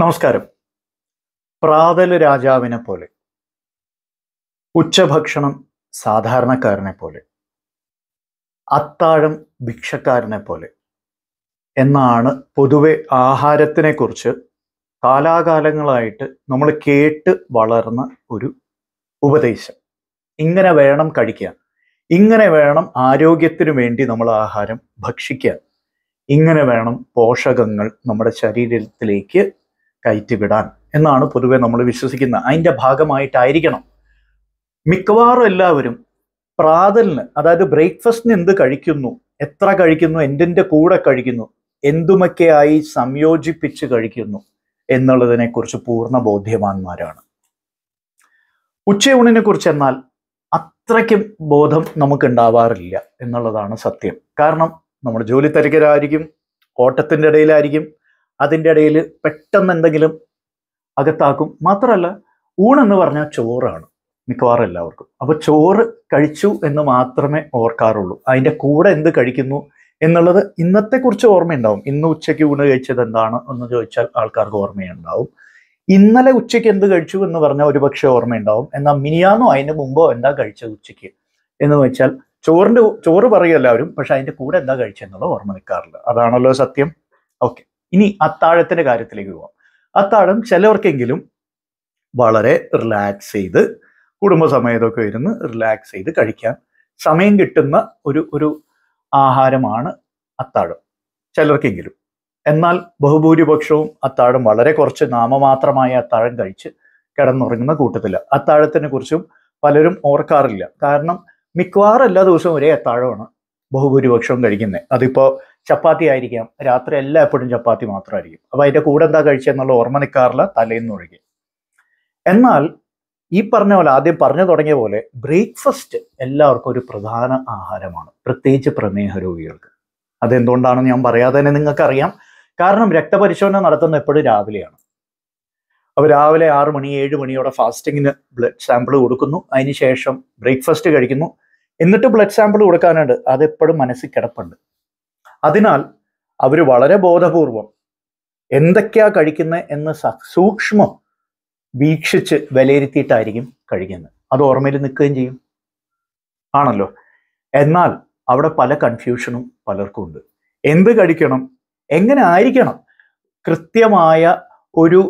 നമസ്കാരം പ്രാതല് രാജാവിനെ പോലെ ഉച്ചഭക്ഷണം സാധാരണക്കാരനെ പോലെ അത്താഴം ഭിക്ഷക്കാരനെ പോലെ എന്നാണ് പൊതുവെ ആഹാരത്തിനെക്കുറിച്ച് കാലാകാലങ്ങളായിട്ട് നമ്മൾ കേട്ട് വളർന്ന ഒരു ഉപദേശം ഇങ്ങനെ വേണം കഴിക്കാൻ ഇങ്ങനെ വേണം ആരോഗ്യത്തിനു വേണ്ടി നമ്മൾ ആഹാരം ഭക്ഷിക്കാൻ ഇങ്ങനെ വേണം പോഷകങ്ങൾ നമ്മുടെ ശരീരത്തിലേക്ക് കയറ്റിവിടാൻ എന്നാണ് പൊതുവെ നമ്മൾ വിശ്വസിക്കുന്നത് അതിൻ്റെ ഭാഗമായിട്ടായിരിക്കണം മിക്കവാറും എല്ലാവരും പ്രാതലിന് അതായത് ബ്രേക്ക്ഫാസ്റ്റിന് എന്ത് കഴിക്കുന്നു എത്ര കഴിക്കുന്നു എന്തിൻ്റെ കൂടെ കഴിക്കുന്നു എന്തുമൊക്കെയായി സംയോജിപ്പിച്ച് കഴിക്കുന്നു എന്നുള്ളതിനെക്കുറിച്ച് പൂർണ്ണ ബോധ്യവാന്മാരാണ് ഉച്ചയൂണിനെക്കുറിച്ച് എന്നാൽ അത്രയ്ക്കും ബോധം നമുക്കുണ്ടാവാറില്ല എന്നുള്ളതാണ് സത്യം കാരണം നമ്മൾ ജോലി തിരക്കിലായിരിക്കും ഓട്ടത്തിൻ്റെ ഇടയിലായിരിക്കും അതിൻ്റെ ഇടയിൽ പെട്ടെന്ന് എന്തെങ്കിലും അകത്താക്കും മാത്രമല്ല ഊണെന്ന് പറഞ്ഞാൽ ചോറാണ് മിക്കവാറും എല്ലാവർക്കും അപ്പോൾ ചോറ് കഴിച്ചു എന്ന് മാത്രമേ ഓർക്കാറുള്ളൂ അതിൻ്റെ കൂടെ എന്ത് കഴിക്കുന്നു എന്നുള്ളത് ഇന്നത്തെക്കുറിച്ച് ഓർമ്മയുണ്ടാവും ഇന്ന് ഉച്ചയ്ക്ക് ഊണ് കഴിച്ചത് എന്താണ് എന്ന് ചോദിച്ചാൽ ആൾക്കാർക്ക് ഓർമ്മയുണ്ടാവും ഇന്നലെ ഉച്ചയ്ക്ക് എന്ത് കഴിച്ചു എന്ന് പറഞ്ഞാൽ ഒരുപക്ഷെ ഓർമ്മയുണ്ടാവും എന്നാൽ മിനിയാന്നോ അതിന് മുമ്പോ എന്താ കഴിച്ചത് ഉച്ചയ്ക്ക് എന്ന് വെച്ചാൽ ചോറിൻ്റെ ചോറ് പറയും എല്ലാവരും പക്ഷെ അതിൻ്റെ കൂടെ എന്താ കഴിച്ചെന്നുള്ളത് ഓർമ്മ നിൽക്കാറില്ല അതാണല്ലോ സത്യം ഓക്കെ ഇനി അത്താഴത്തിന്റെ കാര്യത്തിലേക്ക് പോവാം അത്താഴം ചിലവർക്കെങ്കിലും വളരെ റിലാക്സ് ചെയ്ത് കുടുംബസമേതമൊക്കെ ഇരുന്ന് റിലാക്സ് ചെയ്ത് കഴിക്കാൻ സമയം കിട്ടുന്ന ഒരു ഒരു ആഹാരമാണ് അത്താഴം ചിലർക്കെങ്കിലും എന്നാൽ ബഹുഭൂരിപക്ഷവും അത്താഴം വളരെ കുറച്ച് നാമമാത്രമായ അത്താഴം കഴിച്ച് കിടന്നുറങ്ങുന്ന കൂട്ടത്തില്ല അത്താഴത്തിനെ കുറിച്ചും പലരും ഓർക്കാറില്ല കാരണം മിക്കവാറും എല്ലാ ദിവസവും ഒരേ അത്താഴമാണ് ബഹുഭൂരിപക്ഷവും കഴിക്കുന്നത് അതിപ്പോൾ ചപ്പാത്തി ആയിരിക്കാം രാത്രി എല്ലാം എപ്പോഴും ചപ്പാത്തി മാത്രമായിരിക്കും അപ്പൊ അതിന്റെ കൂടെ എന്താ കഴിച്ചെന്നുള്ള ഓർമ്മ നിൽക്കാറില്ല തലേന്ന് ഒഴികെ എന്നാൽ ഈ പറഞ്ഞ പോലെ ആദ്യം പറഞ്ഞു തുടങ്ങിയ പോലെ ബ്രേക്ക്ഫാസ്റ്റ് എല്ലാവർക്കും ഒരു പ്രധാന ആഹാരമാണ് പ്രത്യേകിച്ച് പ്രമേഹ രോഗികൾക്ക് അതെന്തുകൊണ്ടാണെന്ന് ഞാൻ പറയാതെ തന്നെ നിങ്ങൾക്കറിയാം കാരണം രക്തപരിശോധന നടത്തുന്ന എപ്പോഴും രാവിലെയാണ് അപ്പൊ രാവിലെ ആറ് മണി ഏഴ് മണിയോടെ ഫാസ്റ്റിങ്ങിന് ബ്ലഡ് സാമ്പിൾ കൊടുക്കുന്നു അതിനുശേഷം ബ്രേക്ക്ഫാസ്റ്റ് കഴിക്കുന്നു എന്നിട്ട് ബ്ലഡ് സാമ്പിൾ കൊടുക്കാനുണ്ട് അതെപ്പോഴും മനസ്സിൽ കിടപ്പുണ്ട് അതിനാൽ അവർ വളരെ ബോധപൂർവം എന്തൊക്കെയാ കഴിക്കുന്നത് എന്ന് സൂക്ഷ്മം വീക്ഷിച്ച് വിലയിരുത്തിയിട്ടായിരിക്കും കഴിക്കുന്നത് അത് ഓർമ്മയിൽ നിൽക്കുകയും ചെയ്യും ആണല്ലോ എന്നാൽ അവിടെ പല കൺഫ്യൂഷനും പലർക്കും ഉണ്ട് എന്ത് കഴിക്കണം എങ്ങനെ ആയിരിക്കണം കൃത്യമായ ഒരു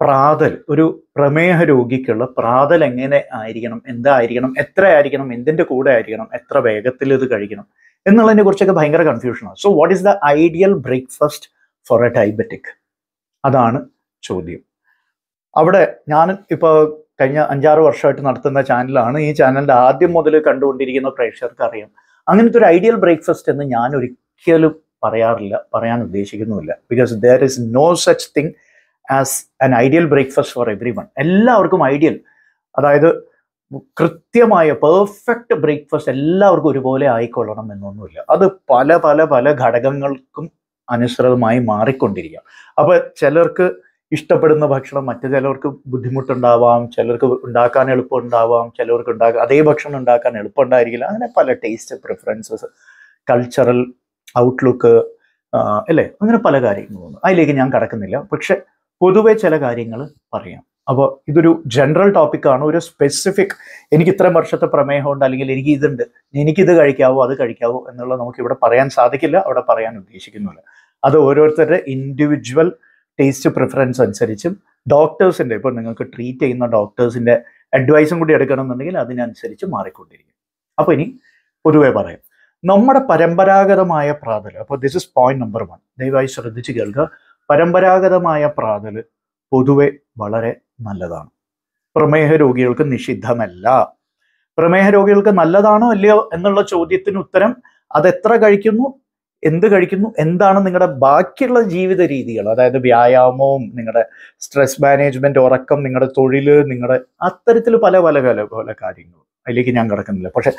പ്രാതൽ ഒരു പ്രമേഹ രോഗിക്കുള്ള പ്രാതൽ എങ്ങനെ ആയിരിക്കണം എന്തായിരിക്കണം എത്ര ആയിരിക്കണം എന്തിൻ്റെ കൂടെ ആയിരിക്കണം എത്ര വേഗത്തിൽ ഇത് കഴിക്കണം എന്നുള്ളതിനെ കുറിച്ചൊക്കെ ഭയങ്കര കൺഫ്യൂഷനാണ് so what is the ideal breakfast for a diabetic അതാണ് ചോദ്യം അവിടെ ഞാൻ ഇപ്പോൾ കഴിഞ്ഞ അഞ്ചാറ് വർഷമായിട്ട് നടത്തുന്ന ചാനലാണ് ഈ ചാനലിൻ്റെ ആദ്യം മുതൽ കണ്ടുകൊണ്ടിരിക്കുന്ന പ്രേക്ഷകർക്ക് അറിയാം അങ്ങനത്തെ ഒരു ഐഡിയൽ ബ്രേക്ക്ഫാസ്റ്റ് എന്ന് ഞാൻ ഒരിക്കലും പറയാറില്ല പറയാൻ ഉദ്ദേശിക്കുന്നുമില്ല because there is no such thing as an ideal breakfast for everyone എല്ലാവർക്കും ഐഡിയൽ അതായത് കൃത്യമായ പെർഫെക്റ്റ് ബ്രേക്ക്ഫാസ്റ്റ് എല്ലാവർക്കും ഒരുപോലെ ആയിക്കൊള്ളണം എന്നൊന്നുമില്ല അത് പല പല പല ഘടകങ്ങൾക്കും അനുസൃതമായി മാറിക്കൊണ്ടിരിക്കാം അപ്പോൾ ചിലർക്ക് ഇഷ്ടപ്പെടുന്ന ഭക്ഷണം മറ്റു ചിലർക്ക് ബുദ്ധിമുട്ടുണ്ടാവാം ചിലർക്ക് ഉണ്ടാക്കാൻ എളുപ്പമുണ്ടാവാം ചിലർക്ക് ഉണ്ടാക്കാൻ അതേ ഭക്ഷണം ഉണ്ടാക്കാൻ എളുപ്പമുണ്ടായിരിക്കില്ല അങ്ങനെ പല ടേസ്റ്റ് പ്രിഫറൻസസ് കൾച്ചറൽ ഔട്ട്ലുക്ക് അല്ലേ അങ്ങനെ പല കാര്യങ്ങളുണ്ട് അതിലേക്ക് ഞാൻ കടക്കുന്നില്ല പക്ഷെ പൊതുവെ ചില കാര്യങ്ങൾ പറയാം അപ്പോൾ ഇതൊരു ജനറൽ ടോപ്പിക്കാണ് ഒരു സ്പെസിഫിക് എനിക്ക് ഇത്രയും വർഷത്തെ പ്രമേഹമുണ്ട് അല്ലെങ്കിൽ എനിക്ക് ഇതുണ്ട് എനിക്കിത് കഴിക്കാവോ അത് കഴിക്കാവോ എന്നുള്ളത് നമുക്ക് ഇവിടെ പറയാൻ സാധിക്കില്ല അവിടെ പറയാൻ ഉദ്ദേശിക്കുന്നില്ല അത് ഓരോരുത്തരുടെ ഇൻഡിവിജ്വൽ ടേസ്റ്റ് പ്രിഫറൻസ് അനുസരിച്ചും ഡോക്ടേഴ്സിൻ്റെ ഇപ്പോൾ നിങ്ങൾക്ക് ട്രീറ്റ് ചെയ്യുന്ന ഡോക്ടേഴ്സിൻ്റെ അഡ്വൈസും കൂടി എടുക്കണമെന്നുണ്ടെങ്കിൽ അതിനനുസരിച്ച് മാറിക്കൊണ്ടിരിക്കും അപ്പോൾ ഇനി പൊതുവേ പറയാം നമ്മുടെ പരമ്പരാഗതമായ പ്രാതൽ അപ്പോൾ this is point number one ദയവായി ശ്രദ്ധിച്ച് കേൾക്കുക പരമ്പരാഗതമായ പ്രാതൽ പൊതുവെ വളരെ നല്ലതാണ് പ്രമേഹ രോഗികൾക്ക് നിഷിദ്ധമല്ല പ്രമേഹ രോഗികൾക്ക് നല്ലതാണോ അല്ലയോ എന്നുള്ള ചോദ്യത്തിന് ഉത്തരം അത് എത്ര കഴിക്കുന്നു എന്ത് കഴിക്കുന്നു എന്താണ് നിങ്ങളുടെ ബാക്കിയുള്ള ജീവിത രീതികൾ അതായത് വ്യായാമവും നിങ്ങളുടെ സ്ട്രെസ് മാനേജ്മെന്റ് ഉറക്കം നിങ്ങളുടെ തൊഴിൽ നിങ്ങളുടെ അത്തരത്തിൽ പല പല പല പല കാര്യങ്ങളും അതിലേക്ക് ഞാൻ കിടക്കുന്നില്ല പക്ഷെ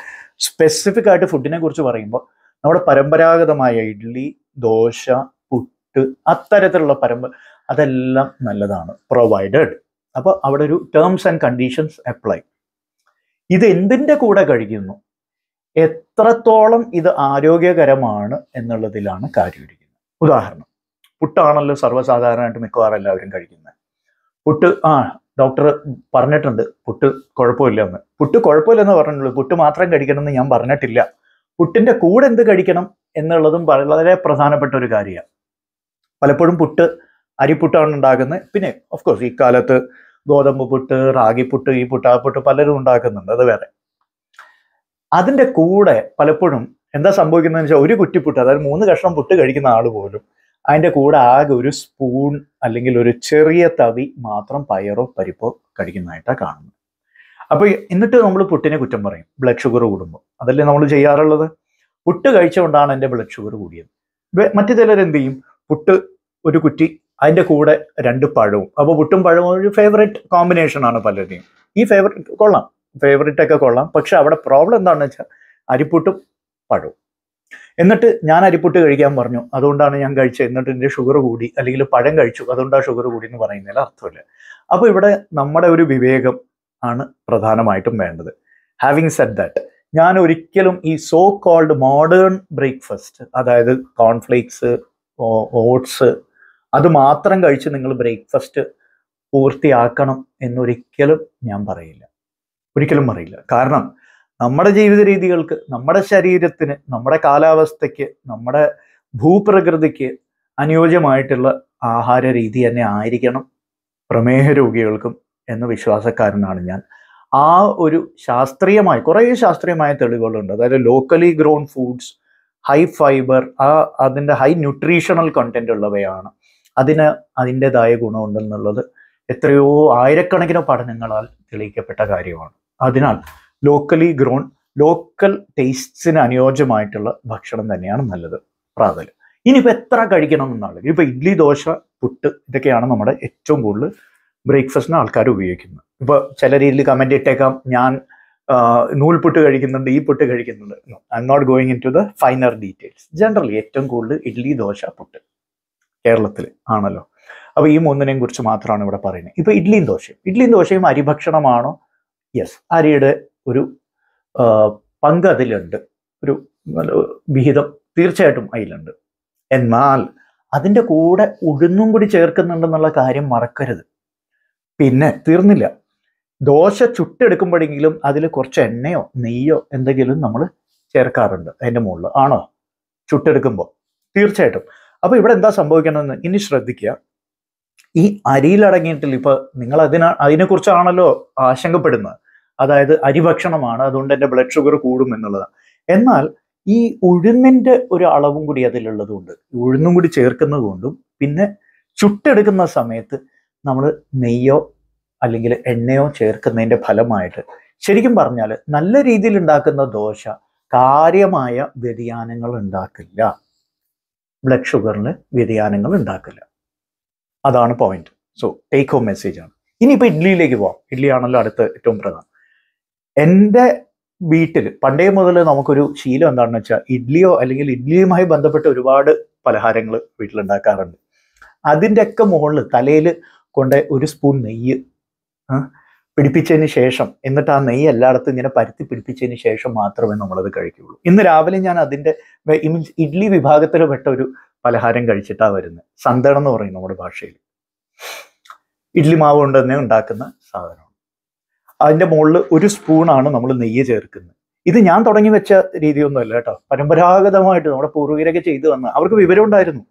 സ്പെസിഫിക് ആയിട്ട് ഫുഡിനെ കുറിച്ച് പറയുമ്പോൾ നമ്മുടെ പരമ്പരാഗതമായ ഇഡ്ഡലി ദോശ പുട്ട് അത്തരത്തിലുള്ള പരമ്പ അതെല്ലാം നല്ലതാണ് പ്രൊവൈഡഡ് അപ്പോൾ അവിടെ ഒരു ടേംസ് ആൻഡ് കണ്ടീഷൻസ് അപ്ലൈ ഇത് എന്തിൻ്റെ കൂടെ കഴിക്കുന്നു എത്രത്തോളം ഇത് ആരോഗ്യകരമാണ് എന്നുള്ളതിലാണ് കാര്യമിരിക്കുന്നത് ഉദാഹരണം പുട്ടാണല്ലോ സർവ്വസാധാരണമായിട്ട് മിക്കവാറും എല്ലാവരും കഴിക്കുന്നത് പുട്ട് ആ ഡോക്ടർ പറഞ്ഞിട്ടുണ്ട് പുട്ട് കുഴപ്പമില്ല എന്ന് പുട്ട് കുഴപ്പമില്ലെന്ന് പറഞ്ഞുള്ളൂ പുട്ട് മാത്രം കഴിക്കണം എന്ന് ഞാൻ പറഞ്ഞിട്ടില്ല പുട്ടിൻ്റെ കൂടെ എന്ത് കഴിക്കണം എന്നുള്ളതും വളരെ പ്രധാനപ്പെട്ട ഒരു കാര്യമാണ് പലപ്പോഴും പുട്ട് അരിപ്പുട്ടാണ് ഉണ്ടാക്കുന്നത് പിന്നെ ഓഫ് കോഴ്സ് ഈ കാലത്ത് ഗോതമ്പ് പുട്ട് പുട്ട് ഈ പുട്ട് ആ പുട്ട് പലരും ഉണ്ടാക്കുന്നുണ്ട് അത് വേറെ അതിൻ്റെ കൂടെ പലപ്പോഴും എന്താ സംഭവിക്കുന്നതെന്ന് വെച്ചാൽ ഒരു കുറ്റിപ്പുട്ട് അതായത് മൂന്ന് കഷ്ണം പുട്ട് കഴിക്കുന്ന ആൾ പോലും അതിൻ്റെ കൂടെ ആകെ ഒരു സ്പൂൺ അല്ലെങ്കിൽ ഒരു ചെറിയ തവി മാത്രം പയറോ പരിപ്പോ കഴിക്കുന്നതായിട്ടാണ് കാണുന്നത് അപ്പോൾ എന്നിട്ട് നമ്മൾ പുട്ടിനെ കുറ്റം പറയും ബ്ലഡ് ഷുഗർ കൂടുമ്പോൾ അതല്ലേ നമ്മൾ ചെയ്യാറുള്ളത് പുട്ട് കഴിച്ചുകൊണ്ടാണ് എൻ്റെ ബ്ലഡ് ഷുഗർ കൂടിയത് മറ്റു ചിലരെന്ത് ചെയ്യും പുട്ട് ഒരു കുറ്റി അതിൻ്റെ കൂടെ രണ്ട് പഴവും അപ്പോൾ പുട്ടും പഴവും ഒരു ഫേവറേറ്റ് കോമ്പിനേഷനാണ് പലരുടെയും ഈ ഫേവറേറ്റ് കൊള്ളാം ഫേവറേറ്റ് ഒക്കെ കൊള്ളാം പക്ഷെ അവിടെ പ്രോബ്ലം എന്താണെന്ന് വെച്ചാൽ അരിപ്പുട്ടും പഴവും എന്നിട്ട് ഞാൻ അരിപ്പുട്ട് കഴിക്കാൻ പറഞ്ഞു അതുകൊണ്ടാണ് ഞാൻ കഴിച്ചത് എന്നിട്ട് എൻ്റെ ഷുഗർ കൂടി അല്ലെങ്കിൽ പഴം കഴിച്ചു അതുകൊണ്ടാണ് ഷുഗർ കൂടി എന്ന് പറയുന്നതിൽ അർത്ഥമില്ല അപ്പോൾ ഇവിടെ നമ്മുടെ ഒരു വിവേകം ആണ് പ്രധാനമായിട്ടും വേണ്ടത് ഹാവിങ് സെഡ് ദാറ്റ് ഞാൻ ഒരിക്കലും ഈ സോ കോൾഡ് മോഡേൺ ബ്രേക്ക്ഫാസ്റ്റ് അതായത് കോൺഫ്ലേക്സ് ഓട്സ് അത് മാത്രം കഴിച്ച് നിങ്ങൾ ബ്രേക്ക്ഫാസ്റ്റ് പൂർത്തിയാക്കണം എന്നൊരിക്കലും ഞാൻ പറയില്ല ഒരിക്കലും പറയില്ല കാരണം നമ്മുടെ ജീവിത രീതികൾക്ക് നമ്മുടെ ശരീരത്തിന് നമ്മുടെ കാലാവസ്ഥയ്ക്ക് നമ്മുടെ ഭൂപ്രകൃതിക്ക് അനുയോജ്യമായിട്ടുള്ള ആഹാര രീതി തന്നെ ആയിരിക്കണം പ്രമേഹ രോഗികൾക്കും എന്ന വിശ്വാസക്കാരനാണ് ഞാൻ ആ ഒരു ശാസ്ത്രീയമായ കുറേ ശാസ്ത്രീയമായ തെളിവുകളുണ്ട് അതായത് locally grown foods high fibre ആ അതിൻ്റെ ഹൈ ന്യൂട്രീഷണൽ കണ്ടന്റ് ഉള്ളവയാണ് അതിന് അതിൻ്റെതായ ഗുണമുണ്ടെന്നുള്ളത് എത്രയോ ആയിരക്കണക്കിന് പഠനങ്ങളാൽ തെളിയിക്കപ്പെട്ട കാര്യമാണ് അതിനാൽ ലോക്കലി ഗ്രോൺ ലോക്കൽ ടേസ്റ്റ്സിന് അനുയോജ്യമായിട്ടുള്ള ഭക്ഷണം തന്നെയാണ് നല്ലത് പ്രാതൽ ഇനിയിപ്പോൾ എത്ര കഴിക്കണം എന്നാണ് ഇപ്പോൾ ഇഡ്ഡലി ദോശ പുട്ട് ഇതൊക്കെയാണ് നമ്മുടെ ഏറ്റവും കൂടുതൽ ബ്രേക്ക്ഫാസ്റ്റിന് ആൾക്കാർ ഉപയോഗിക്കുന്നത് ഇപ്പോൾ ചില രീതിയിൽ കമൻ്റ് ഇട്ടേക്കാം ഞാൻ നൂൽപുട്ട് കഴിക്കുന്നുണ്ട് ഈ പുട്ട് കഴിക്കുന്നുണ്ട് I am not going in to the finer details generally ഏറ്റവും കൂടുതൽ ഇഡ്ഡലി ദോശ പുട്ട് കേരളത്തിൽ ആണല്ലോ അപ്പോൾ ഈ മൂന്നിനെയും കുറിച്ച് മാത്രമാണ് ഇവിടെ പറയുന്നത് ഇപ്പൊ ഇഡ്ലിയും ദോശയും ഇഡ്ലിയും ദോശയും അരി ഭക്ഷണമാണോ യെസ് അരിയുടെ ഒരു പങ്ക് അതിലുണ്ട് ഒരു വിഹിതം തീർച്ചയായിട്ടും അതിലുണ്ട് എന്നാൽ അതിൻ്റെ കൂടെ ഉഴുന്നും കൂടി ചേർക്കുന്നുണ്ടെന്നുള്ള കാര്യം മറക്കരുത് പിന്നെ തീർന്നില്ല ദോശ ചുട്ടെടുക്കുമ്പോഴെങ്കിലും അതിൽ കുറച്ച് എണ്ണയോ നെയ്യോ എന്തെങ്കിലും നമ്മൾ ചേർക്കാറുണ്ട് അതിൻ്റെ മുകളിൽ ആണോ ചുട്ടെടുക്കുമ്പോൾ തീർച്ചയായിട്ടും അപ്പോൾ ഇവിടെ എന്താ സംഭവിക്കണമെന്ന് ഇനി ശ്രദ്ധിക്കുക ഈ അരിയിലടങ്ങിയിട്ടില്ല ഇപ്പോൾ നിങ്ങൾ അതിനാ അതിനെക്കുറിച്ചാണല്ലോ ആശങ്കപ്പെടുന്നത് അതായത് അരി ഭക്ഷണമാണ് അതുകൊണ്ട് എൻ്റെ ബ്ലഡ് ഷുഗർ കൂടും എന്നുള്ളതാണ് എന്നാൽ ഈ ഉഴുന്നിൻ്റെ ഒരു അളവും കൂടി അതിലുള്ളതുകൊണ്ട് ഉഴുന്നും കൂടി ചേർക്കുന്നത് കൊണ്ടും പിന്നെ ചുട്ടെടുക്കുന്ന സമയത്ത് നമ്മൾ നെയ്യോ അല്ലെങ്കിൽ എണ്ണയോ ചേർക്കുന്നതിൻ്റെ ഫലമായിട്ട് ശരിക്കും പറഞ്ഞാൽ നല്ല രീതിയിൽ ഉണ്ടാക്കുന്ന ദോശ കാര്യമായ വ്യതിയാനങ്ങൾ ഉണ്ടാക്കില്ല ബ്ലഡ് ഷുഗറിന് വ്യതിയാനങ്ങൾ ഉണ്ടാക്കില്ല അതാണ് point so take home message ആണ് ഇനിയിപ്പോൾ ഇഡ്ഡലിയിലേക്ക് പോവാം ഇഡ്ഡലിയാണല്ലോ അടുത്ത ഏറ്റവും പ്രധാനം എൻ്റെ വീട്ടിൽ പണ്ടേ മുതൽ നമുക്കൊരു ശീലം എന്താണെന്ന് വെച്ചാൽ ഇഡ്ഡലിയോ അല്ലെങ്കിൽ ഇഡ്ഡലിയുമായി ബന്ധപ്പെട്ട് ഒരുപാട് പലഹാരങ്ങൾ വീട്ടിലുണ്ടാക്കാറുണ്ട് അതിൻ്റെയൊക്കെ മുകളിൽ തലയിൽ കൊണ്ട് ഒരു സ്പൂൺ നെയ്യ് പിടിപ്പിച്ചതിന് ശേഷം എന്നിട്ട് ആ നെയ്യ് എല്ലായിടത്തും ഇങ്ങനെ പരുത്തി പിടിപ്പിച്ചതിന് ശേഷം മാത്രമേ നമ്മളത് കഴിക്കുകയുള്ളൂ ഇന്ന് രാവിലെ ഞാൻ അതിൻ്റെ മീൻസ് ഇഡ്ഡലി വിഭാഗത്തിൽ പെട്ട ഒരു പലഹാരം കഴിച്ചിട്ടാണ് വരുന്നത് സന്തണം എന്ന് പറയും നമ്മുടെ ഭാഷയിൽ ഇഡ്ഡലി മാവ് കൊണ്ട് തന്നെ ഉണ്ടാക്കുന്ന സാധനമാണ് അതിൻ്റെ മുകളിൽ ഒരു സ്പൂണാണ് നമ്മൾ നെയ്യ് ചേർക്കുന്നത് ഇത് ഞാൻ തുടങ്ങി വെച്ച രീതിയൊന്നുമല്ല കേട്ടോ പരമ്പരാഗതമായിട്ട് നമ്മുടെ പൂർവികരൊക്കെ ചെയ്തു വന്ന അവർക്ക് വിവരം ഉണ്ടായിരുന്നു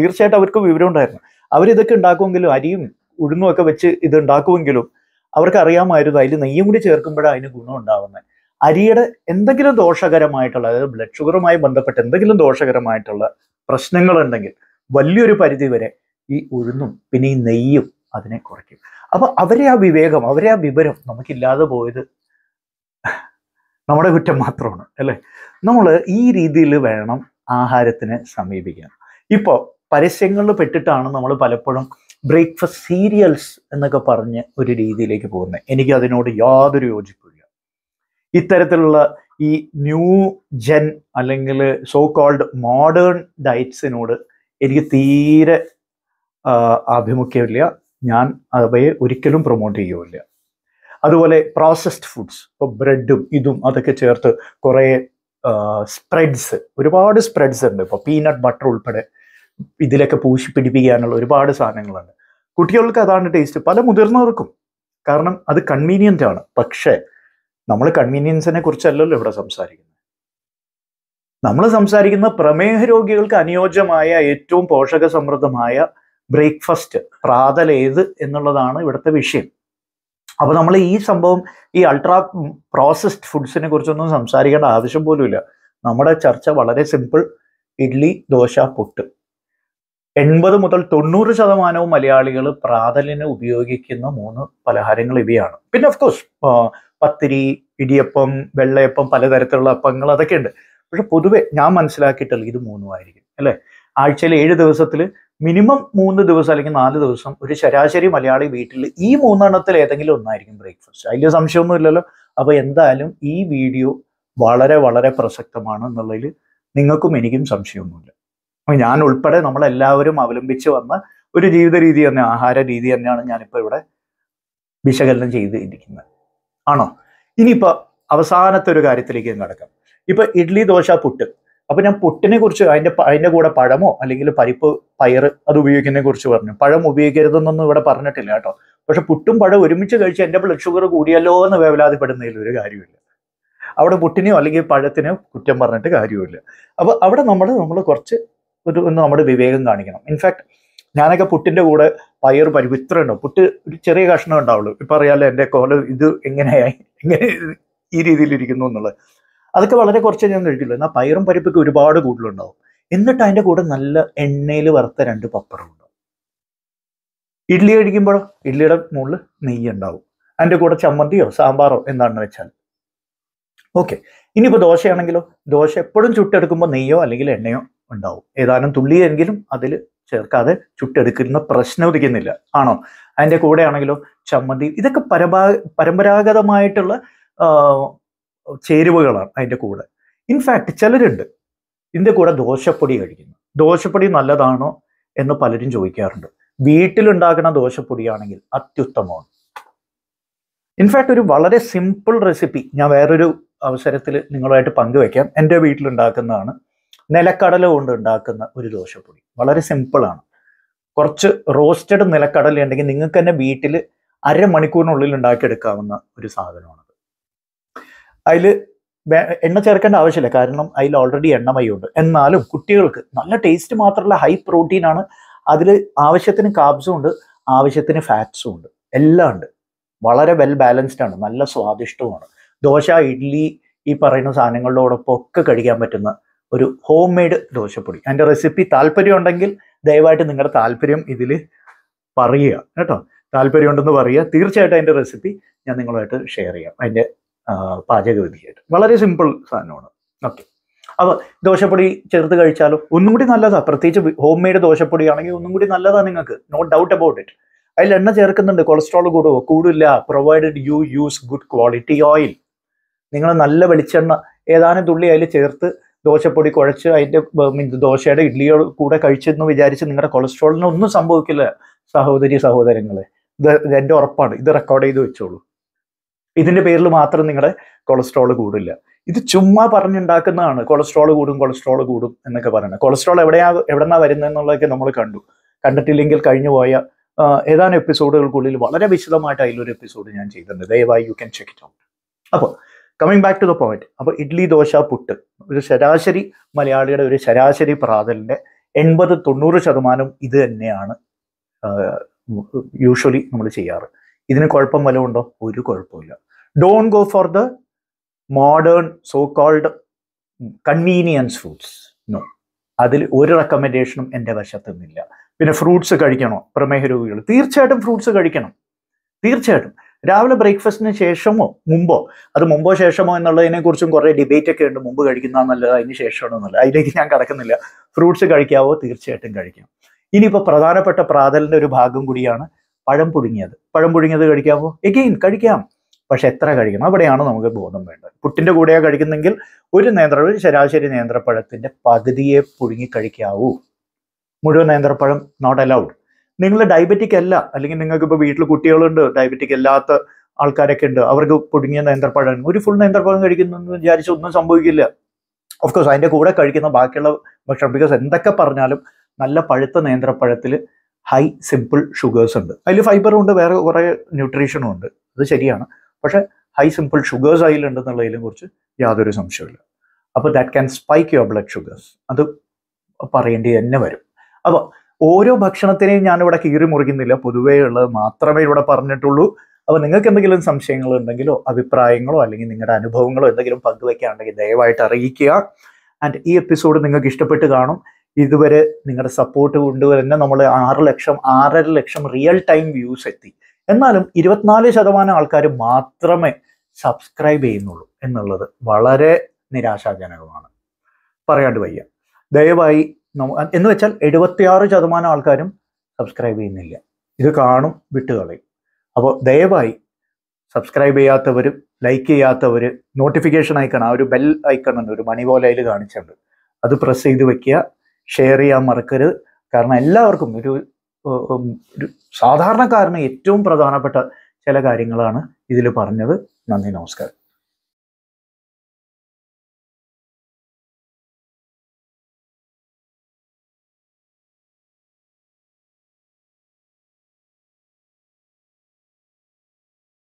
തീർച്ചയായിട്ടും അവർക്ക് വിവരം ഉണ്ടായിരുന്നു അവരിതൊക്കെ ഉണ്ടാക്കുമെങ്കിലും അരിയും ഉഴുന്നും ഒക്കെ വെച്ച് ഇത് ഉണ്ടാക്കുമെങ്കിലും അവർക്ക് അറിയാമായിരുന്നു അതിൽ നെയ്യും കൂടി ചേർക്കുമ്പോഴാണ് അതിന് ഗുണം ഉണ്ടാവുന്നത് അരിയുടെ എന്തെങ്കിലും ദോഷകരമായിട്ടുള്ള അതായത് ബ്ലഡ് ഷുഗറുമായി ബന്ധപ്പെട്ട് എന്തെങ്കിലും ദോഷകരമായിട്ടുള്ള പ്രശ്നങ്ങളുണ്ടെങ്കിൽ വലിയൊരു പരിധി വരെ ഈ ഉഴുന്നും പിന്നെ ഈ നെയ്യും അതിനെ കുറയ്ക്കും അപ്പോൾ അവരെ ആ വിവേകം അവരെ ആ വിവരം നമുക്കില്ലാതെ പോയത് നമ്മുടെ കുറ്റം മാത്രമാണ് അല്ലേ നമ്മൾ ഈ രീതിയിൽ വേണം ആഹാരത്തിന് സമീപിക്കാൻ ഇപ്പോൾ പരസ്യങ്ങളിൽ പെട്ടിട്ടാണ് നമ്മൾ പലപ്പോഴും ബ്രേക്ക്ഫാസ്റ്റ് സീരിയൽസ് എന്നൊക്കെ പറഞ്ഞ് ഒരു രീതിയിലേക്ക് പോകുന്നത് എനിക്ക് അതിനോട് യാതൊരു യോജിപ്പില്ല ഇത്തരത്തിലുള്ള ഈ ന്യൂ ജെൻ അല്ലെങ്കിൽ സോ കോൾഡ് മോഡേൺ ഡയറ്റ്സിനോട് എനിക്ക് തീരെ ആഭിമുഖ്യമില്ല ഞാൻ അവയെ ഒരിക്കലും പ്രൊമോട്ട് ചെയ്യുമില്ല അതുപോലെ പ്രോസസ്ഡ് ഫുഡ്സ് ഇപ്പോൾ ബ്രെഡും ഇതും അതൊക്കെ ചേർത്ത് കുറേ സ്പ്രെഡ്സ് ഒരുപാട് സ്പ്രെഡ്സ് ഉണ്ട് ഇപ്പോൾ പീനട്ട് ബട്ടർ ഉൾപ്പെടെ ഇതിലൊക്കെ പൂശി പിടിപ്പിക്കാനുള്ള ഒരുപാട് സാധനങ്ങളുണ്ട് കുട്ടികൾക്ക് അതാണ് ടേസ്റ്റ് പല മുതിർന്നവർക്കും കാരണം അത് കൺവീനിയൻ്റ് ആണ് പക്ഷേ നമ്മൾ കൺവീനിയൻസിനെ കുറിച്ചല്ലല്ലോ ഇവിടെ സംസാരിക്കുന്നത് നമ്മൾ സംസാരിക്കുന്ന പ്രമേഹ രോഗികൾക്ക് അനുയോജ്യമായ ഏറ്റവും പോഷക സമൃദ്ധമായ ബ്രേക്ക്ഫാസ്റ്റ് പ്രാതലേത് എന്നുള്ളതാണ് ഇവിടുത്തെ വിഷയം അപ്പോൾ നമ്മൾ ഈ സംഭവം ഈ അൾട്രാ പ്രോസസ്ഡ് ഫുഡ്സിനെ കുറിച്ചൊന്നും സംസാരിക്കേണ്ട ആവശ്യം പോലുമില്ല നമ്മുടെ ചർച്ച വളരെ സിമ്പിൾ ഇഡ്ഡലി ദോശ പുട്ട് എൺപത് മുതൽ തൊണ്ണൂറ് ശതമാനവും മലയാളികൾ പ്രാതലിന് ഉപയോഗിക്കുന്ന മൂന്ന് പലഹാരങ്ങൾ ഇവയാണ് പിന്നെ ഓഫ് കോഴ്സ് പത്തിരി ഇടിയപ്പം വെള്ളയപ്പം പലതരത്തിലുള്ള അപ്പങ്ങൾ അതൊക്കെ ഉണ്ട് പക്ഷെ പൊതുവെ ഞാൻ മനസ്സിലാക്കിയിട്ടുള്ള ഇത് മൂന്നുമായിരിക്കും അല്ലേ ആഴ്ചയിൽ ഏഴ് ദിവസത്തിൽ മിനിമം മൂന്ന് ദിവസം അല്ലെങ്കിൽ നാല് ദിവസം ഒരു ശരാശരി മലയാളി വീട്ടിൽ ഈ മൂന്നെണ്ണത്തിൽ ഏതെങ്കിലും ഒന്നായിരിക്കും ബ്രേക്ക്ഫാസ്റ്റ് അതിൽ സംശയമൊന്നും ഇല്ലല്ലോ അപ്പോൾ എന്തായാലും ഈ വീഡിയോ വളരെ വളരെ പ്രസക്തമാണ് എന്നുള്ളതിൽ നിങ്ങൾക്കും എനിക്കും സംശയമൊന്നുമില്ല ഞാൻ ഉൾപ്പെടെ നമ്മളെല്ലാവരും അവലംബിച്ച് വന്ന ഒരു ജീവിത രീതി തന്നെ ആഹാര രീതി തന്നെയാണ് ഞാനിപ്പോ ഇവിടെ വിശകലനം ചെയ്തിരിക്കുന്നത് ആണോ ഇനിയിപ്പോൾ അവസാനത്തെ ഒരു കാര്യത്തിലേക്ക് കിടക്കാം ഇപ്പൊ ഇഡ്ഡലി ദോശ പുട്ട് അപ്പൊ ഞാൻ പുട്ടിനെ കുറിച്ച് അതിന്റെ അതിന്റെ കൂടെ പഴമോ അല്ലെങ്കിൽ പരിപ്പ് പയർ അത് ഉപയോഗിക്കുന്നതിനെ കുറിച്ച് പറഞ്ഞു പഴം ഉപയോഗിക്കരുതെന്നൊന്നും ഇവിടെ പറഞ്ഞിട്ടില്ല കേട്ടോ പക്ഷെ പുട്ടും പഴം ഒരുമിച്ച് കഴിച്ച് എന്റെ ബ്ലഡ് ഷുഗർ കൂടിയല്ലോ എന്ന് വേവലാതിപ്പെടുന്നതിൽ ഒരു കാര്യമില്ല അവിടെ പുട്ടിനെയോ അല്ലെങ്കിൽ പഴത്തിനോ കുറ്റം പറഞ്ഞിട്ട് കാര്യമില്ല അപ്പോൾ അവിടെ നമ്മൾ നമ്മൾ കുറച്ച് ഒരു ഒന്ന് നമ്മുടെ വിവേകം കാണിക്കണം ഇൻഫാക്ട് ഞാനൊക്കെ പുട്ടിൻ്റെ കൂടെ പയർ പരിപ്പ് ഇത്ര ഉണ്ടാവും പുട്ട് ഒരു ചെറിയ കഷ്ണം ഉണ്ടാവുള്ളൂ ഇപ്പം അറിയാമല്ലോ എൻ്റെ കോല ഇത് എങ്ങനെയായി എങ്ങനെ ഈ രീതിയിലിരിക്കുന്നു എന്നുള്ളത് അതൊക്കെ വളരെ കുറച്ച് ഞാൻ കഴിക്കുള്ളൂ എന്നാൽ പയറും പരിപ്പൊക്കെ ഒരുപാട് കൂടുതലുണ്ടാവും എന്നിട്ട് അതിൻ്റെ കൂടെ നല്ല എണ്ണയിൽ വറുത്ത രണ്ട് പപ്പറും ഉണ്ടാവും ഇഡ്ഡലി കഴിക്കുമ്പോഴോ ഇഡ്ഡലിയുടെ മുകളിൽ നെയ്യ് ഉണ്ടാവും അതിൻ്റെ കൂടെ ചമ്മന്തിയോ സാമ്പാറോ എന്താണെന്ന് വെച്ചാൽ ഓക്കെ ഇനിയിപ്പോൾ ദോശയാണെങ്കിലോ ദോശ എപ്പോഴും ചുട്ടെടുക്കുമ്പോൾ നെയ്യോ അല്ലെങ്കിൽ എണ്ണയോ ഉണ്ടാവും ഏതാനും തുള്ളിയെങ്കിലും അതിൽ ചേർക്കാതെ ചുട്ടെടുക്കുന്ന പ്രശ്നം ഉദിക്കുന്നില്ല ആണോ അതിൻ്റെ കൂടെ ആണെങ്കിലോ ചമ്മന്തി ഇതൊക്കെ പരമ്പ പരമ്പരാഗതമായിട്ടുള്ള ചേരുവകളാണ് അതിൻ്റെ കൂടെ ഇൻഫാക്ട് ചിലരുണ്ട് ഇതിൻ്റെ കൂടെ ദോശപ്പൊടി കഴിക്കുന്നു ദോശപ്പൊടി നല്ലതാണോ എന്ന് പലരും ചോദിക്കാറുണ്ട് വീട്ടിലുണ്ടാക്കുന്ന ദോശപ്പൊടിയാണെങ്കിൽ അത്യുത്തമമാണ് ഇൻഫാക്ട് ഒരു വളരെ സിമ്പിൾ റെസിപ്പി ഞാൻ വേറൊരു അവസരത്തിൽ നിങ്ങളുമായിട്ട് പങ്കുവെക്കാം എൻ്റെ വീട്ടിലുണ്ടാക്കുന്നതാണ് നിലക്കടല കൊണ്ട് ഉണ്ടാക്കുന്ന ഒരു ദോശപ്പൊടി വളരെ സിമ്പിളാണ് കുറച്ച് റോസ്റ്റഡ് നിലക്കടല ഉണ്ടെങ്കിൽ നിങ്ങൾക്ക് തന്നെ വീട്ടിൽ അരമണിക്കൂറിനുള്ളിൽ ഉണ്ടാക്കിയെടുക്കാവുന്ന ഒരു സാധനമാണത് അതിൽ എണ്ണ ചേർക്കേണ്ട ആവശ്യമില്ല കാരണം അതിൽ ഓൾറെഡി എണ്ണമയുണ്ട് എന്നാലും കുട്ടികൾക്ക് നല്ല ടേസ്റ്റ് മാത്രമല്ല ഹൈ പ്രോട്ടീൻ ആണ് അതിൽ ആവശ്യത്തിന് കാബ്സും ഉണ്ട് ആവശ്യത്തിന് ഫാറ്റ്സും ഉണ്ട് എല്ലാം ഉണ്ട് വളരെ വെൽ ബാലൻസ്ഡ് ആണ് നല്ല സ്വാദിഷ്ടവുമാണ് ദോശ ഇഡ്ഡലി ഈ പറയുന്ന സാധനങ്ങളോടൊപ്പം ഒക്കെ കഴിക്കാൻ പറ്റുന്ന ഒരു ഹോം മെയ്ഡ് ദോശപ്പൊടി അതിൻ്റെ റെസിപ്പി താല്പര്യം ഉണ്ടെങ്കിൽ ദയവായിട്ട് നിങ്ങളുടെ താല്പര്യം ഇതിൽ പറയുക കേട്ടോ ഉണ്ടെന്ന് പറയുക തീർച്ചയായിട്ടും അതിൻ്റെ റെസിപ്പി ഞാൻ നിങ്ങളുമായിട്ട് ഷെയർ ചെയ്യാം അതിൻ്റെ പാചകവിധിയായിട്ട് വളരെ സിമ്പിൾ സാധനമാണ് ഓക്കെ അപ്പോൾ ദോശപ്പൊടി ചേർത്ത് കഴിച്ചാലും ഒന്നും കൂടി നല്ലതാണ് പ്രത്യേകിച്ച് ഹോം മെയ്ഡ് ദോശപ്പൊടിയാണെങ്കിൽ ഒന്നും കൂടി നല്ലതാണ് നിങ്ങൾക്ക് നോ ഡൗട്ട് അബൌട്ട് ഇറ്റ് അതിൽ എണ്ണ ചേർക്കുന്നുണ്ട് കൊളസ്ട്രോൾ കൂടുമോ കൂടില്ല provided you use good quality oil നിങ്ങൾ നല്ല വെളിച്ചെണ്ണ ഏതാനും തുള്ളി അതിൽ ചേർത്ത് ദോശപ്പൊടി കുഴച്ച് അതിൻ്റെ മീൻസ് ദോശയുടെ ഇഡ്ഡലിയോട് കൂടെ കഴിച്ചെന്ന് വിചാരിച്ച് നിങ്ങളുടെ കൊളസ്ട്രോളിന് ഒന്നും സംഭവിക്കില്ല സഹോദരി സഹോദരങ്ങളെ ഇത് എൻ്റെ ഉറപ്പാണ് ഇത് റെക്കോർഡ് ചെയ്ത് വെച്ചോളൂ ഇതിൻ്റെ പേരിൽ മാത്രം നിങ്ങളുടെ കൊളസ്ട്രോൾ കൂടില്ല ഇത് ചുമ്മാ പറഞ്ഞുണ്ടാക്കുന്നതാണ് കൊളസ്ട്രോൾ കൂടും കൊളസ്ട്രോൾ കൂടും എന്നൊക്കെ പറയുന്നത് കൊളസ്ട്രോൾ എവിടെയാ എവിടെന്നാ വരുന്നതെന്നുള്ളതൊക്കെ നമ്മൾ കണ്ടു കണ്ടിട്ടില്ലെങ്കിൽ കഴിഞ്ഞു പോയ ഏതാനും എപ്പിസോഡുകൾക്കുള്ളിൽ വളരെ വിശദമായിട്ട് അതിലൊരു എപ്പിസോഡ് ഞാൻ ചെയ്തിട്ടുണ്ട് ദയവായി you can check it out അപ്പോൾ coming back to the point അപ്പോൾ ഇഡ്ലി ദോശ പുട്ട് ഒരു ശരാശരി മലയാളിയുടെ ഒരു ശരാശരി പ്രാതലിൻ്റെ എൺപത് തൊണ്ണൂറ് ശതമാനം ഇത് തന്നെയാണ് യൂഷ്വലി നമ്മൾ ചെയ്യാറ് ഇതിന് കുഴപ്പം ഉണ്ടോ ഒരു കുഴപ്പമില്ല don't go for the modern so called convenience foods no അതിൽ ഒരു റെക്കമെൻഡേഷനും എൻ്റെ വശത്തു നിന്നില്ല പിന്നെ ഫ്രൂട്ട്സ് കഴിക്കണോ പ്രമേഹ രോഗികൾ തീർച്ചയായിട്ടും ഫ്രൂട്ട്സ് കഴിക്കണം തീർച്ചയായിട്ടും രാവിലെ ബ്രേക്ക്ഫാസ്റ്റിന് ശേഷമോ മുമ്പോ അത് മുമ്പോ ശേഷമോ എന്നുള്ളതിനെ കുറിച്ചും കുറേ ഡിബേറ്റ് ഒക്കെ ഉണ്ട് മുമ്പ് കഴിക്കുന്ന നല്ലത് അതിന് ശേഷമാണോ നല്ലത് അതിലേക്ക് ഞാൻ കടക്കുന്നില്ല ഫ്രൂട്ട്സ് കഴിക്കാവോ തീർച്ചയായിട്ടും കഴിക്കാം ഇനിയിപ്പോൾ പ്രധാനപ്പെട്ട പ്രാതലിൻ്റെ ഒരു ഭാഗം കൂടിയാണ് പഴം പുഴുങ്ങിയത് പഴം പുഴുങ്ങിയത് കഴിക്കാമോ എഗെയിൻ കഴിക്കാം പക്ഷെ എത്ര കഴിക്കണം അവിടെയാണ് നമുക്ക് ബോധം വേണ്ടത് പുട്ടിൻ്റെ കൂടെയാ കഴിക്കുന്നെങ്കിൽ ഒരു നേന്ത്രപ്പഴം ശരാശരി നേന്ത്രപ്പഴത്തിൻ്റെ പകുതിയെ പുഴുങ്ങി കഴിക്കാവൂ മുഴുവൻ നേന്ത്രപ്പഴം നോട്ട് അലൗഡ് നിങ്ങൾ ഡയബറ്റിക് അല്ല അല്ലെങ്കിൽ നിങ്ങൾക്ക് ഇപ്പോൾ വീട്ടിൽ കുട്ടികളുണ്ട് ഡയബറ്റിക് അല്ലാത്ത ആൾക്കാരൊക്കെ ഉണ്ട് അവർക്ക് പൊടുങ്ങിയ നേന്ത്രപ്പഴം ഒരു ഫുൾ നേന്ത്രപ്പഴം എന്ന് വിചാരിച്ച് ഒന്നും സംഭവിക്കില്ല ഓഫ്കോഴ്സ് അതിൻ്റെ കൂടെ കഴിക്കുന്ന ബാക്കിയുള്ള ഭക്ഷണം ബിക്കോസ് എന്തൊക്കെ പറഞ്ഞാലും നല്ല പഴുത്ത നേന്ത്രപ്പഴത്തിൽ ഹൈ സിമ്പിൾ ഷുഗേഴ്സ് ഉണ്ട് അതിൽ ഫൈബറും ഉണ്ട് വേറെ കുറേ ന്യൂട്രീഷനും ഉണ്ട് അത് ശരിയാണ് പക്ഷേ ഹൈ സിമ്പിൾ ഷുഗേഴ്സ് അതിലുണ്ടെന്നുള്ളതിലും കുറിച്ച് യാതൊരു സംശയമില്ല അപ്പോൾ that can spike your blood sugars അത് പറയേണ്ടി തന്നെ വരും അപ്പോൾ ഓരോ ഭക്ഷണത്തിനെയും ഞാൻ ഇവിടെ കീറി മുറിക്കുന്നില്ല പൊതുവേ ഉള്ളത് മാത്രമേ ഇവിടെ പറഞ്ഞിട്ടുള്ളൂ അപ്പോൾ നിങ്ങൾക്ക് എന്തെങ്കിലും സംശയങ്ങൾ ഉണ്ടെങ്കിലോ അഭിപ്രായങ്ങളോ അല്ലെങ്കിൽ നിങ്ങളുടെ അനുഭവങ്ങളോ എന്തെങ്കിലും പങ്കുവെക്കാണെങ്കിൽ ദയവായിട്ട് അറിയിക്കുക ആൻഡ് ഈ എപ്പിസോഡ് നിങ്ങൾക്ക് ഇഷ്ടപ്പെട്ട് കാണും ഇതുവരെ നിങ്ങളുടെ സപ്പോർട്ട് കൊണ്ട് തന്നെ നമ്മൾ ആറ് ലക്ഷം ആറര ലക്ഷം റിയൽ ടൈം വ്യൂസ് എത്തി എന്നാലും ഇരുപത്തിനാല് ശതമാനം ആൾക്കാർ മാത്രമേ സബ്സ്ക്രൈബ് ചെയ്യുന്നുള്ളൂ എന്നുള്ളത് വളരെ നിരാശാജനകമാണ് പറയാണ്ട് വയ്യ ദയവായി എന്ന് വെച്ചാൽ എഴുപത്തിയാറ് ശതമാനം ആൾക്കാരും സബ്സ്ക്രൈബ് ചെയ്യുന്നില്ല ഇത് കാണും വിട്ടുകളയും അപ്പോൾ ദയവായി സബ്സ്ക്രൈബ് ചെയ്യാത്തവർ ലൈക്ക് ചെയ്യാത്തവർ നോട്ടിഫിക്കേഷൻ ഐക്കൺ ആ ഒരു ബെൽ ഐക്കൺ ഉണ്ട് ഒരു മണി പോലെ അതിൽ കാണിച്ചിട്ടുണ്ട് അത് പ്രസ് ചെയ്ത് വെക്കുക ഷെയർ ചെയ്യാൻ മറക്കരുത് കാരണം എല്ലാവർക്കും ഒരു ഒരു സാധാരണക്കാരന് ഏറ്റവും പ്രധാനപ്പെട്ട ചില കാര്യങ്ങളാണ് ഇതിൽ പറഞ്ഞത് നന്ദി നമസ്കാരം